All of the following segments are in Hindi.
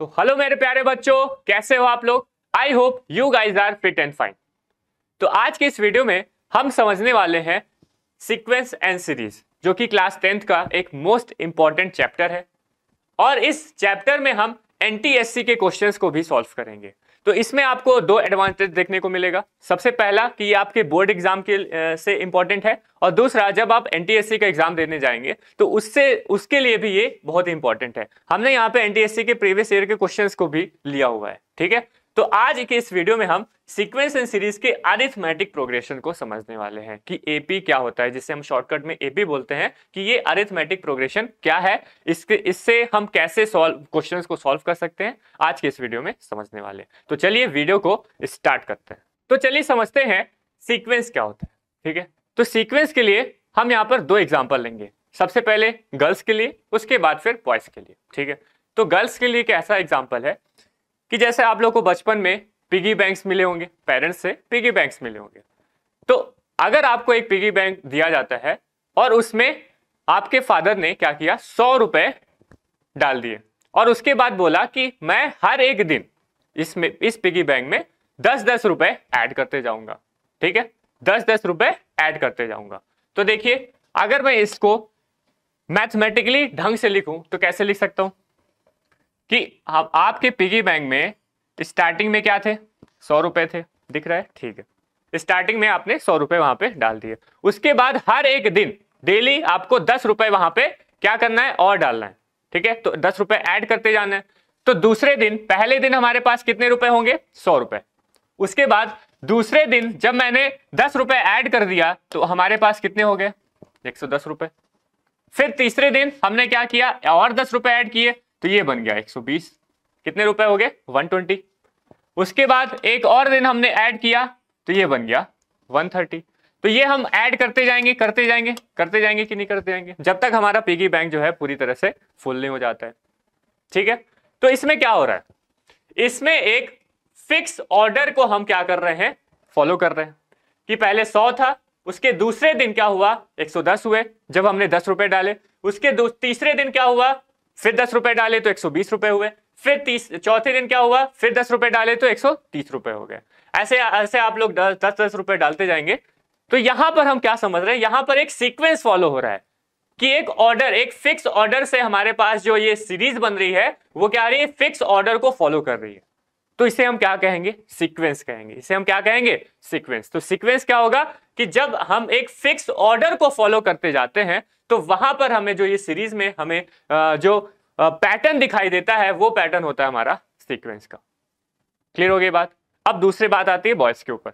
तो हेलो मेरे प्यारे बच्चों कैसे हो आप लोग I hope you guys are fit and fine तो आज के इस वीडियो में हम समझने वाले हैं सीक्वेंस एंड सीरीज जो कि क्लास टेंथ का एक मोस्ट इंपॉर्टेंट चैप्टर है और इस चैप्टर में हम एन के क्वेश्चन को भी सॉल्व करेंगे तो इसमें आपको दो एडवांटेज देखने को मिलेगा सबसे पहला कि ये आपके बोर्ड एग्जाम के से इंपॉर्टेंट है और दूसरा जब आप एन का एग्जाम देने जाएंगे तो उससे उसके लिए भी ये बहुत इंपॉर्टेंट है हमने यहाँ पे एन के प्रीवियस ईयर के क्वेश्चन को भी लिया हुआ है ठीक है तो आज के इस वीडियो में हम सीक्वेंस एंड सीरीज के अरिथमेटिक प्रोग्रेशन को समझने वाले हैं कि एपी क्या होता है जिसे हम शॉर्टकट में एपी बोलते हैं कि ये अरिथमेटिक प्रोग्रेशन क्या है इसके इससे हम कैसे सॉल्व क्वेश्चंस को सॉल्व कर सकते हैं आज के इस वीडियो में समझने वाले तो चलिए वीडियो को स्टार्ट करते हैं तो चलिए समझते हैं सीक्वेंस क्या होता है ठीक है तो सीक्वेंस के लिए हम यहाँ पर दो एग्जाम्पल लेंगे सबसे पहले गर्ल्स के लिए उसके बाद फिर बॉयज के लिए ठीक है तो गर्ल्स के लिए एक ऐसा एग्जाम्पल है कि जैसे आप लोग को बचपन में पिगी बैंक्स मिले होंगे पेरेंट्स से पिगी बैंक्स मिले होंगे तो अगर आपको एक पिगी बैंक दिया जाता है और उसमें आपके फादर ने क्या किया सौ रुपए डाल दिए और उसके बाद बोला कि मैं हर एक दिन इसमें इस पिगी बैंक में दस दस रुपए ऐड करते जाऊंगा ठीक है दस दस रुपए ऐड करते जाऊंगा तो देखिए अगर मैं इसको मैथमेटिकली ढंग से लिखूं तो कैसे लिख सकता हूं कि हम आपके पिगी बैंक में स्टार्टिंग में क्या थे सौ रुपए थे दिख रहा है ठीक है स्टार्टिंग में आपने सौ रुपए वहां पे डाल दिए उसके बाद हर एक दिन डेली आपको दस रुपए वहां पे क्या करना है और डालना है ठीक है तो दस रुपए ऐड करते जाना है तो दूसरे दिन पहले दिन हमारे पास कितने रुपए होंगे सौ रुपए उसके बाद दूसरे दिन जब मैंने दस रुपए ऐड कर दिया तो हमारे पास कितने हो गए एक सौ दस रुपए फिर तीसरे दिन हमने क्या किया और दस रुपए ऐड किए तो ये बन गया 120 कितने रुपए हो गए 120 उसके बाद एक और दिन हमने ऐड किया तो ये बन गया 130 तो ये हम ऐड करते जाएंगे करते जाएंगे करते जाएंगे कि नहीं करते जाएंगे जब तक हमारा पिगी बैंक जो है पूरी तरह से फुल नहीं हो जाता है ठीक है तो इसमें क्या हो रहा है इसमें एक फिक्स ऑर्डर को हम क्या कर रहे हैं फॉलो कर रहे हैं कि पहले सौ था उसके दूसरे दिन क्या हुआ 110 हुए जब हमने दस रुपए डाले उसके तीसरे दिन क्या हुआ फिर दस रुपए डाले तो एक सौ बीस रुपए हुए फिर तीस चौथे दिन क्या हुआ फिर दस रुपए डाले तो एक सौ तीस रुपए हो गए ऐसे ऐसे आप लोग दस दस, दस रुपए डालते जाएंगे तो यहां पर हम क्या समझ रहे हैं यहां पर एक सीक्वेंस फॉलो हो रहा है कि एक ऑर्डर एक फिक्स ऑर्डर से हमारे पास जो ये सीरीज बन रही है वो क्या आ रही है फिक्स ऑर्डर को फॉलो कर रही है तो इसे हम क्या कहेंगे सीक्वेंस कहेंगे इसे हम क्या कहेंगे सीक्वेंस तो सीक्वेंस क्या होगा कि जब हम एक फिक्स ऑर्डर को फॉलो करते जाते हैं तो वहां पर हमें जो ये सीरीज में हमें जो पैटर्न दिखाई देता है वो पैटर्न होता है हमारा सीक्वेंस का क्लियर हो गई बात अब दूसरी बात आती है बॉयज के ऊपर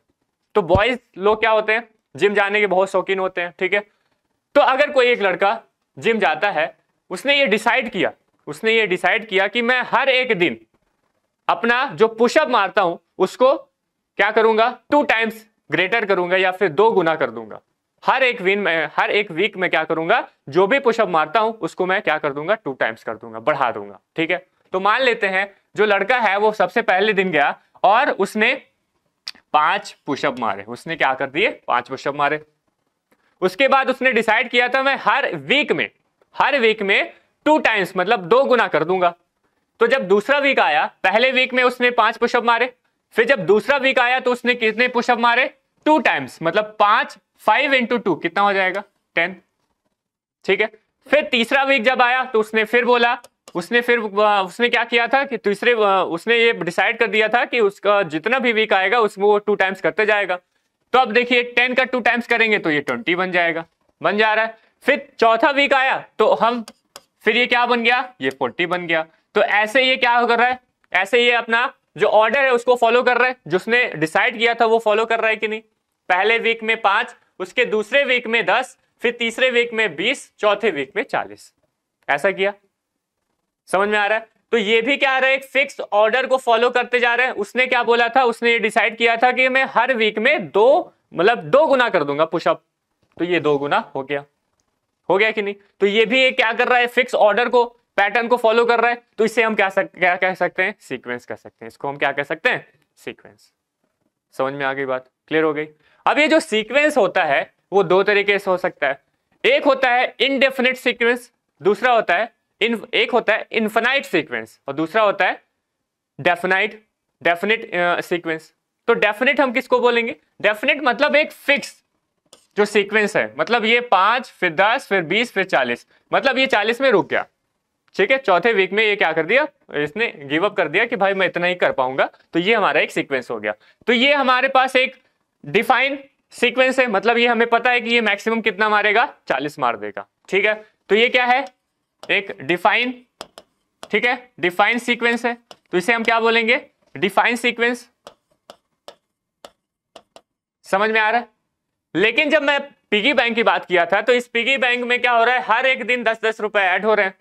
तो बॉयज लोग क्या होते हैं जिम जाने के बहुत शौकीन होते हैं ठीक है तो अगर कोई एक लड़का जिम जाता है उसने ये डिसाइड किया उसने ये डिसाइड किया कि मैं हर एक दिन अपना जो पुशअप मारता हूं उसको क्या करूंगा टू टाइम्स ग्रेटर करूंगा या फिर दो गुना कर दूंगा हर एक वीन में हर एक वीक में क्या करूंगा जो भी पुशअप मारता हूं उसको मैं क्या कर दूंगा टू टाइम्स कर दूंगा बढ़ा दूंगा ठीक है तो मान लेते हैं जो लड़का है वो सबसे पहले दिन गया और उसने पांच पुशअप मारे उसने क्या कर दिए पांच पुशअप मारे उसके बाद उसने डिसाइड किया था मैं हर वीक में हर वीक में टू टाइम्स मतलब दो गुना कर दूंगा तो जब दूसरा वीक आया पहले वीक में उसने पांच पुशअप मारे फिर जब दूसरा वीक आया तो उसने कितने पुशअप मारे टू टाइम्स मतलब पांच फाइव इंटू टू कितना हो जाएगा टेन ठीक है फिर तीसरा वीक जब आया तो उसने फिर बोला उसने फिर उसने क्या किया था कि तीसरे उसने ये डिसाइड कर दिया था कि उसका जितना भी वीक आएगा उसमें वो टू टाइम्स करते जाएगा तो अब देखिए टेन का टू टाइम्स करेंगे तो ये ट्वेंटी बन जाएगा बन जा रहा है फिर चौथा वीक आया तो हम फिर ये क्या बन गया ये फोर्टी बन गया तो ऐसे ये क्या कर रहा है ऐसे ये अपना जो ऑर्डर है उसको फॉलो कर रहा है जिसने डिसाइड किया था वो फॉलो कर रहा है कि नहीं पहले वीक में पांच उसके दूसरे वीक में दस फिर तीसरे वीक में बीस चौथे वीक में चालीस ऐसा किया समझ में आ रहा है तो ये भी क्या आ रहा है एक फिक्स ऑर्डर को फॉलो करते जा रहे हैं उसने क्या बोला था उसने ये डिसाइड किया था कि मैं हर वीक में दो मतलब दो गुना कर दूंगा पुशअप तो ये दो गुना हो गया हो गया कि नहीं तो ये भी ये क्या कर रहा है फिक्स ऑर्डर को पैटर्न को फॉलो कर रहा है तो इससे हम क्या सक, क्या कह सकते हैं सीक्वेंस कह सकते हैं इसको हम क्या कह सकते हैं सीक्वेंस समझ में आ गई बात क्लियर हो गई अब ये जो सीक्वेंस होता है वो दो तरीके से हो सकता है एक होता है इनडेफिनेट सीक्वेंस दूसरा होता है इन एक होता है इन्फेनाइट सीक्वेंस और दूसरा होता है डेफिनाइट डेफिनेट सीक्वेंस तो डेफिनेट हम किसको बोलेंगे डेफिनेट मतलब एक फिक्स जो सीक्वेंस है मतलब ये पांच फिर दस फिर बीस फिर चालीस मतलब ये चालीस में रुक गया ठीक है चौथे वीक में ये क्या कर दिया इसने गिव अप कर दिया कि भाई मैं इतना ही कर पाऊंगा तो ये हमारा एक सीक्वेंस हो गया तो ये हमारे पास एक डिफाइन सीक्वेंस है मतलब ये हमें पता है कि ये मैक्सिमम कितना मारेगा 40 मार देगा ठीक है तो ये क्या है एक डिफाइन ठीक है डिफाइन सीक्वेंस है तो इसे हम क्या बोलेंगे डिफाइन सीक्वेंस समझ में आ रहा है लेकिन जब मैं पिगी बैंक की बात किया था तो इस पिगी बैंक में क्या हो रहा है हर एक दिन दस दस रुपए ऐड हो रहे हैं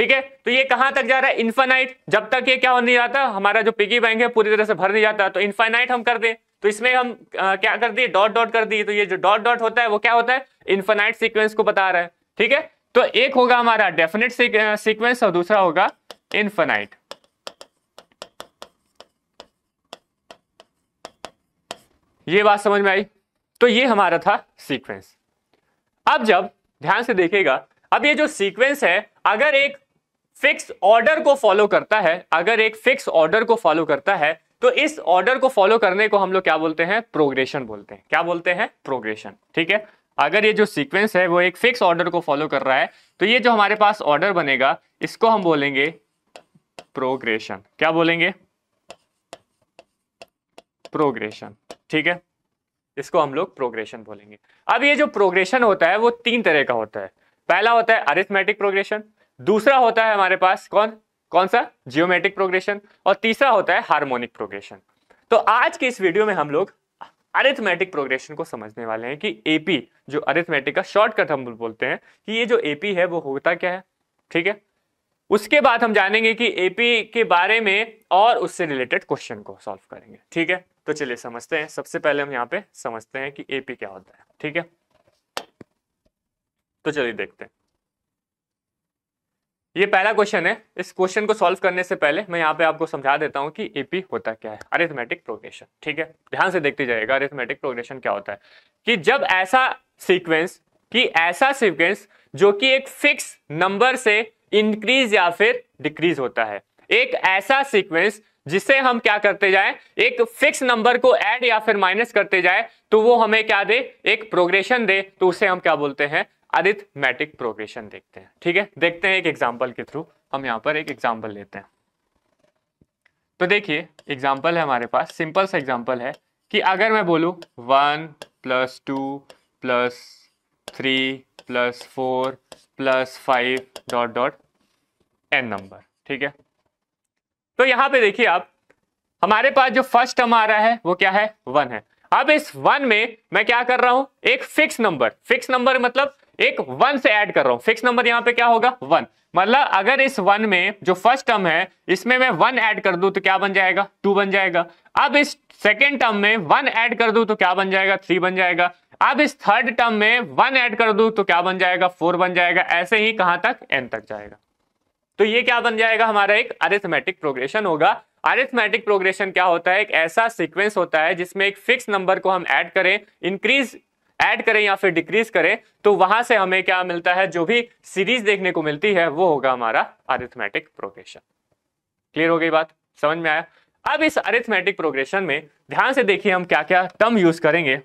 ठीक है तो ये कहां तक जा रहा है इन्फाइनाइट जब तक ये क्या हो नहीं जाता हमारा जो पिगी बैंक है पूरी तरह से भर नहीं जाता तो इन्फाइनाइट हम कर दें तो इसमें हम आ, क्या कर दिए डॉट डॉट कर दिए तो ये जो डॉट डॉट होता है वो क्या होता है इन्फाइनाइट सीक्वेंस को बता रहा है ठीक है तो एक होगा हमारा डेफिनेट सीक्वेंस और दूसरा होगा इन्फाइनाइट ये बात समझ में आई तो ये हमारा था सीक्वेंस अब जब ध्यान से देखेगा अब ये जो सीक्वेंस है अगर एक फिक्स ऑर्डर को फॉलो करता है अगर एक फिक्स ऑर्डर को फॉलो करता है तो इस ऑर्डर को फॉलो करने को हम लोग क्या बोलते हैं प्रोग्रेशन बोलते हैं क्या बोलते हैं प्रोग्रेशन ठीक है अगर ये जो सीक्वेंस है वो एक फिक्स ऑर्डर को फॉलो कर रहा है तो ये जो हमारे पास ऑर्डर बनेगा इसको हम बोलेंगे प्रोग्रेशन क्या बोलेंगे प्रोग्रेशन ठीक है इसको हम लोग प्रोग्रेशन बोलेंगे अब ये जो प्रोग्रेशन होता है वो तीन तरह का होता है पहला होता है अरिथमेटिक प्रोग्रेशन दूसरा होता है हमारे पास कौन कौन सा जियोमेट्रिक प्रोग्रेशन और तीसरा होता है हार्मोनिक प्रोग्रेशन तो आज के इस वीडियो में हम लोग अरिथमेटिक प्रोग्रेशन को समझने वाले हैं कि एपी जो अरिथमेटिक का शॉर्टकट हम बोलते हैं कि ये जो एपी है वो होता क्या है ठीक है उसके बाद हम जानेंगे कि एपी के बारे में और उससे रिलेटेड क्वेश्चन को सॉल्व करेंगे ठीक है तो चलिए समझते हैं सबसे पहले हम यहाँ पे समझते हैं कि एपी क्या होता है ठीक है तो चलिए देखते हैं ये पहला क्वेश्चन है इस क्वेश्चन को सॉल्व करने से पहले मैं यहाँ पे आपको समझा देता हूँ कि एपी होता क्या है अरिथमेटिक प्रोग्रेशन ठीक है ध्यान से देखते जाएगा अरिथमेटिक प्रोग्रेशन क्या होता है कि जब ऐसा सीक्वेंस कि ऐसा सीक्वेंस जो कि एक फिक्स नंबर से इंक्रीज या फिर डिक्रीज होता है एक ऐसा सीक्वेंस जिससे हम क्या करते जाए एक फिक्स नंबर को ऐड या फिर माइनस करते जाए तो वो हमें क्या दे एक प्रोग्रेशन दे तो उसे हम क्या बोलते हैं अरिथमेटिक प्रोग्रेशन देखते हैं ठीक है देखते हैं एक एग्जाम्पल के थ्रू हम यहाँ पर एक एग्जाम्पल लेते हैं तो देखिए एग्जाम्पल है हमारे पास सिंपल सा एग्जाम्पल है कि अगर मैं बोलूँ one plus two plus three plus four plus five dot dot N number ठीक है तो यहाँ पे देखिए आप हमारे पास जो फर्स्ट टर्म आ रहा है वो क्या है वन है अब इस वन में मैं क्या कर रहा हूं एक फिक्स नंबर फिक्स नंबर मतलब एक वन से ऐड कर रहा हूं फिक्स नंबर यहाँ पे क्या होगा वन मतलब अगर इस वन में जो फर्स्ट टर्म है इसमें मैं वन ऐड कर दू तो क्या बन जाएगा टू बन जाएगा अब इस सेकेंड टर्म में वन ऐड कर दू तो क्या बन जाएगा थ्री बन जाएगा अब इस थर्ड टर्म में वन ऐड कर दू तो क्या बन जाएगा फोर बन जाएगा ऐसे ही कहां तक एन तक जाएगा तो ये क्या बन जाएगा हमारा एक अरिथमेटिक प्रोग्रेशन होगा अरिथमेटिक प्रोग्रेशन क्या होता है एक ऐसा सीक्वेंस होता है जिसमें एक फिक्स नंबर को हम ऐड करें इंक्रीज ऐड करें या फिर डिक्रीज करें तो वहां से हमें क्या मिलता है जो भी सीरीज देखने को मिलती है वो होगा हमारा अरिथमेटिक प्रोग्रेशन क्लियर हो गई बात समझ में आया अब इस अरिथमेटिक प्रोग्रेशन में ध्यान से देखिए हम क्या क्या टर्म यूज करेंगे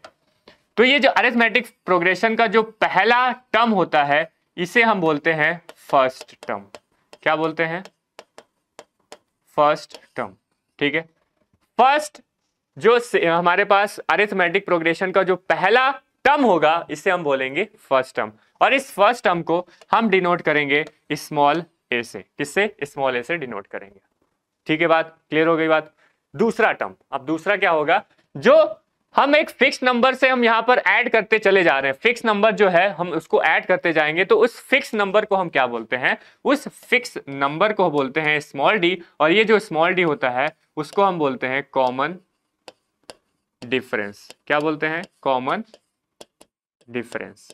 तो ये जो अरिथमेटिक प्रोग्रेशन का जो पहला टर्म होता है इसे हम बोलते हैं फर्स्ट टर्म क्या बोलते हैं फर्स्ट टर्म ठीक है फर्स्ट जो हमारे पास अरिथमेटिक प्रोग्रेशन का जो पहला टर्म होगा इसे हम बोलेंगे फर्स्ट टर्म और इस फर्स्ट टर्म को हम डिनोट करेंगे स्मॉल ए से किससे स्मॉल ए से डिनोट करेंगे ठीक है बात क्लियर हो गई बात दूसरा टर्म अब दूसरा क्या होगा जो हम एक फिक्स नंबर से हम यहाँ पर ऐड करते चले जा रहे हैं फिक्स नंबर जो है हम उसको ऐड करते जाएंगे तो उस फिक्स नंबर को हम क्या बोलते हैं उस फिक्स नंबर को बोलते हैं स्मॉल डी और ये जो स्मॉल डी होता है उसको हम बोलते हैं कॉमन डिफरेंस क्या बोलते हैं कॉमन डिफरेंस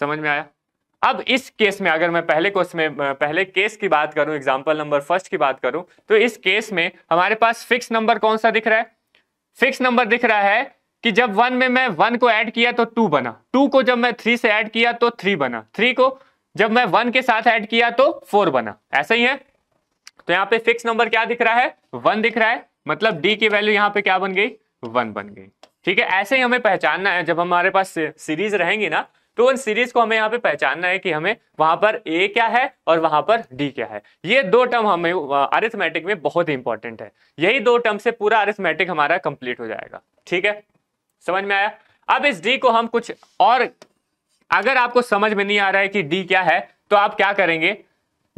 समझ में आया अब इस केस में अगर मैं पहले क्वेश्चन में पहले केस की बात करूं एग्जांपल नंबर फर्स्ट की बात करूं तो इस केस में हमारे पास फिक्स नंबर कौन सा दिख रहा है फिक्स नंबर दिख रहा है कि जब वन में मैं वन को ऐड किया तो टू बना टू को जब मैं थ्री से ऐड किया तो थ्री बना थ्री को जब मैं वन के साथ ऐड किया तो फोर बना ऐसा ही है तो यहाँ पे फिक्स नंबर क्या दिख रहा है वन दिख रहा है मतलब डी की वैल्यू यहाँ पे क्या बन गई वन बन गई ठीक है ऐसे ही हमें पहचानना है जब हमारे पास सीरीज रहेंगी ना तो उन सीरीज को हमें यहाँ पे पहचानना है कि हमें वहां पर ए क्या है और वहां पर डी क्या है ये दो टर्म हमें अरिथमेटिक में बहुत ही इंपॉर्टेंट है यही दो टर्म से पूरा अरिथमेटिक हमारा कंप्लीट हो जाएगा ठीक है समझ में आया अब इस डी को हम कुछ और अगर आपको समझ में नहीं आ रहा है कि डी क्या है तो आप क्या करेंगे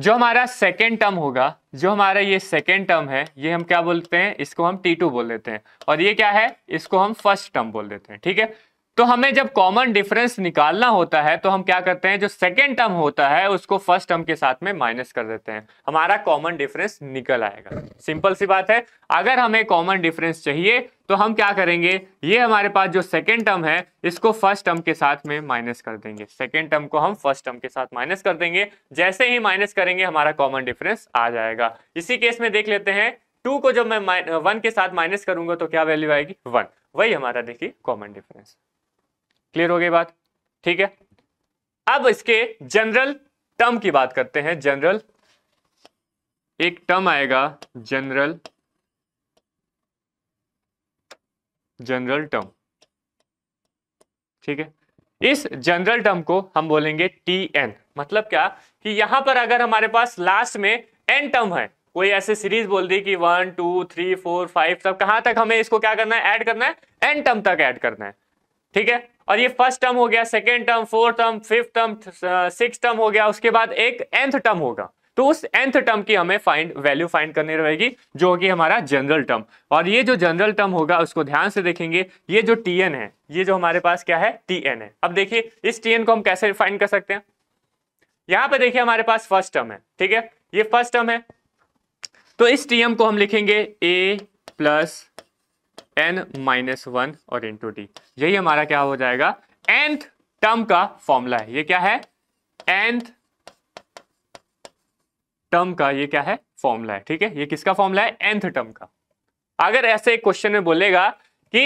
जो हमारा सेकेंड टर्म होगा जो हमारा ये सेकेंड टर्म है ये हम क्या बोलते हैं इसको हम टी टू बोल देते हैं और ये क्या है इसको हम फर्स्ट टर्म बोल देते हैं ठीक है तो हमें जब कॉमन डिफरेंस निकालना होता है तो हम क्या करते हैं जो सेकेंड टर्म होता है उसको फर्स्ट टर्म के साथ में माइनस कर देते हैं हमारा कॉमन डिफरेंस निकल आएगा सिंपल सी बात है अगर हमें कॉमन डिफरेंस चाहिए तो हम क्या करेंगे ये हमारे पास जो सेकेंड टर्म है इसको फर्स्ट टर्म के साथ में माइनस कर देंगे सेकेंड टर्म को हम फर्स्ट टर्म के साथ माइनस कर देंगे जैसे ही माइनस करेंगे हमारा कॉमन डिफरेंस आ जाएगा इसी केस में देख लेते हैं टू को जब मैं वन के साथ माइनस करूंगा तो क्या वैल्यू आएगी वन वही हमारा देखिए कॉमन डिफरेंस क्लियर हो गई बात ठीक है अब इसके जनरल टर्म की बात करते हैं जनरल एक टर्म आएगा जनरल जनरल टर्म ठीक है इस जनरल टर्म को हम बोलेंगे टी एन मतलब क्या कि यहां पर अगर हमारे पास लास्ट में एन टर्म है कोई ऐसे सीरीज बोल दी कि one two three four five सब कहां तक हमें इसको क्या करना है ऐड करना है एन टर्म तक ऐड करना है ठीक है और ये फर्स्ट टर्म हो गया second term fourth term fifth term six term हो गया उसके बाद एक एंथ टर्म होगा तो उस एंथ टर्म की हमें फाइंड वैल्यू फाइंड करनी रहेगी जो होगी हमारा जनरल टर्म और ये जो जनरल टर्म होगा उसको ध्यान से देखेंगे ये जो टी एन है ये जो हमारे पास क्या है टी एन है अब देखिए इस टी एन को हम कैसे फाइंड कर सकते हैं यहां पर देखिए हमारे पास फर्स्ट टर्म है ठीक है ये फर्स्ट टर्म है तो इस टीएम को हम लिखेंगे A plus N minus one और इंटू डी यही हमारा क्या हो जाएगा एंथ टर्म का फॉर्मूला है ये क्या है एंथ टर्म का ये क्या है फॉर्मूला है ठीक है ये किसका फॉर्मूला है एंथ टर्म का अगर ऐसे एक क्वेश्चन में बोलेगा कि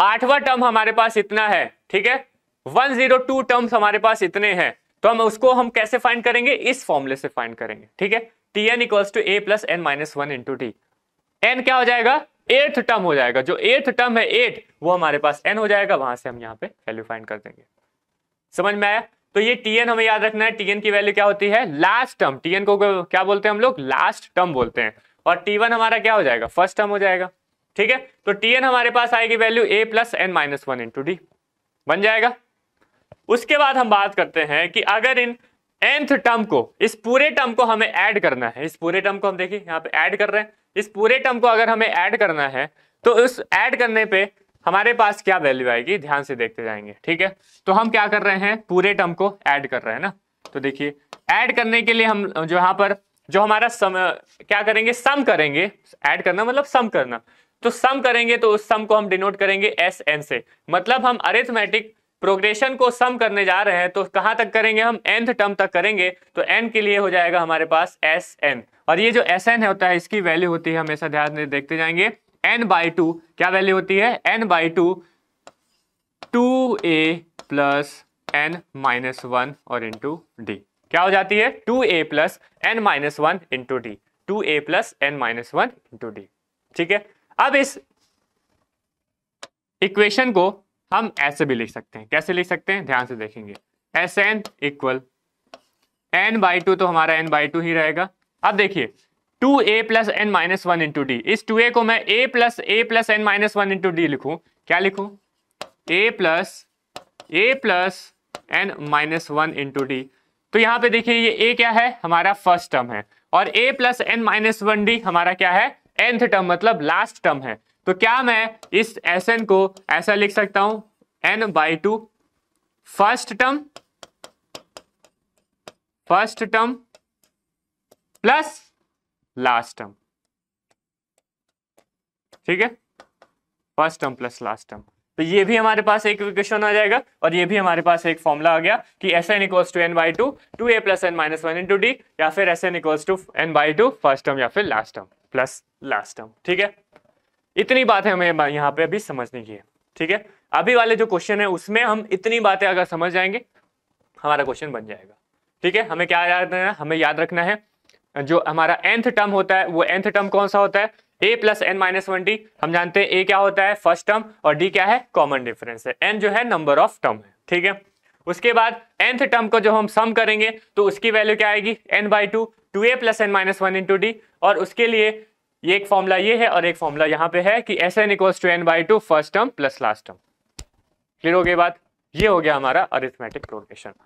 आठवा टर्म हमारे पास इतना है ठीक है वन जीरो टू टर्म्स हमारे पास इतने हैं तो हम उसको हम कैसे फाइंड करेंगे इस फॉर्मूले से फाइंड करेंगे ठीक है T N equals to A plus N minus one into T N क्या हो जाएगा एथ टर्म हो जाएगा जो एथ टर्म है एट वो हमारे पास एन हो जाएगा वहां से हम यहाँ पे वैल्यू फाइंड कर देंगे समझ में आया तो ये टीएन हमें याद रखना है टीएन की वैल्यू क्या होती है लास्ट टर्म टीएन को क्या बोलते हैं हम लोग लास्ट टर्म बोलते हैं और टी वन हमारा क्या हो जाएगा फर्स्ट टर्म हो जाएगा ठीक है तो टीएन हमारे पास आएगी value A plus N minus one into D बन जाएगा उसके बाद हम बात करते हैं कि अगर इन एंथ टर्म को इस पूरे टर्म को हमें ऐड करना है इस पूरे टर्म को हम देखिए यहाँ पे ऐड कर रहे हैं इस पूरे टर्म को अगर हमें ऐड करना है तो उस ऐड करने पे हमारे पास क्या वैल्यू आएगी ध्यान से देखते जाएंगे ठीक है तो हम क्या कर रहे हैं पूरे टर्म को ऐड कर रहे हैं ना तो देखिए ऐड करने के लिए हम जो यहाँ पर जो हमारा सम क्या करेंगे सम करेंगे ऐड करना मतलब सम करना तो सम करेंगे तो उस सम को हम डिनोट करेंगे एस एन से मतलब हम अरिथमेटिक प्रोग्रेशन को सम करने जा रहे हैं तो कहाँ तक करेंगे हम एंथ टर्म तक करेंगे तो एन के लिए हो जाएगा हमारे पास एस एन और ये जो एस एन होता है इसकी वैल्यू होती है हमेशा ध्यान से देखते जाएंगे एन बाई टू क्या वैल्यू होती है N by two two A plus N minus one और इंटू डी क्या हो जाती है two A plus N minus one into D two A plus N minus one into D ठीक है अब इस इक्वेशन को हम ऐसे भी लिख सकते हैं कैसे लिख सकते हैं ध्यान से देखेंगे S N equal N by two तो हमारा एन बाई टू ही रहेगा अब देखिए two A plus N minus one into D इस टू ए को मैं A plus A plus N minus one into D लिखू क्या लिखू A plus A plus N minus one into D तो यहां पे देखिए ये ए क्या है हमारा फर्स्ट टर्म है और A plus N minus one D हमारा क्या है एंथ टर्म मतलब लास्ट टर्म है तो क्या मैं इस एस एन को ऐसा लिख सकता हूं N by two first term first term plus last term ठीक है first term plus last term तो ये भी हमारे पास एक क्वेश्चन आ जाएगा और ये भी हमारे पास एक फॉर्मूला आ गया कि S N equals to N by two two A plus N minus one into D या फिर S N equals to N by two first term या फिर last term plus last term ठीक है इतनी बातें हमें यहाँ पे अभी समझने की है ठीक है अभी वाले जो क्वेश्चन है उसमें हम इतनी बातें अगर समझ जाएंगे हमारा क्वेश्चन बन जाएगा ठीक है हमें क्या याद रखना है हमें याद रखना है जो हमारा एंथ टर्म होता है वो एंथ टर्म कौन सा होता है A plus N minus one D हम जानते हैं ए क्या होता है फर्स्ट टर्म और डी क्या है कॉमन डिफरेंस है एन जो है नंबर ऑफ टर्म है ठीक है उसके बाद एंथ टर्म को जो हम सम करेंगे तो उसकी वैल्यू क्या आएगी N by two two A plus N minus one into D और उसके लिए ये एक फॉर्मूला ये है और एक फॉर्मूला यहाँ पे है कि S N equals to N by two first term plus last term clear हो गया बात ये हो गया हमारा अरिथमेटिक प्रोग्रेशन